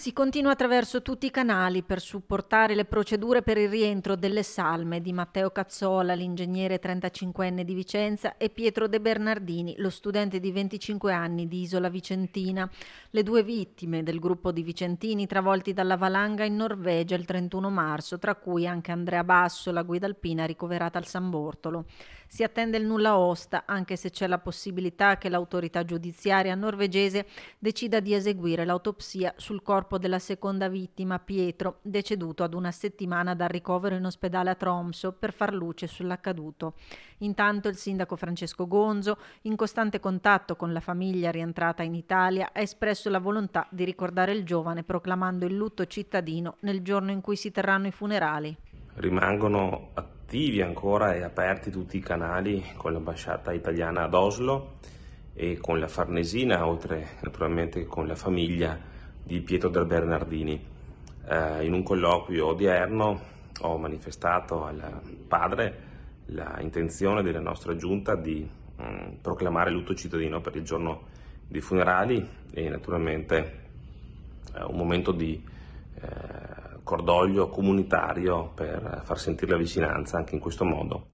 Si continua attraverso tutti i canali per supportare le procedure per il rientro delle salme di Matteo Cazzola, l'ingegnere 35enne di Vicenza, e Pietro De Bernardini, lo studente di 25 anni di Isola Vicentina, le due vittime del gruppo di vicentini travolti dalla valanga in Norvegia il 31 marzo, tra cui anche Andrea Basso, la guida alpina ricoverata al San Bortolo. Si attende il nulla osta, anche se c'è la possibilità che l'autorità giudiziaria norvegese decida di eseguire l'autopsia sul corpo corpo della seconda vittima, Pietro, deceduto ad una settimana dal ricovero in ospedale a Tromso per far luce sull'accaduto. Intanto il sindaco Francesco Gonzo, in costante contatto con la famiglia rientrata in Italia, ha espresso la volontà di ricordare il giovane proclamando il lutto cittadino nel giorno in cui si terranno i funerali. Rimangono attivi ancora e aperti tutti i canali con l'ambasciata italiana ad Oslo e con la Farnesina, oltre naturalmente con la famiglia di Pietro del Bernardini. Eh, in un colloquio odierno ho manifestato al padre l'intenzione della nostra giunta di mh, mm, proclamare lutto cittadino per il giorno dei funerali e naturalmente eh, un momento di eh, cordoglio comunitario per far sentire la vicinanza anche in questo modo.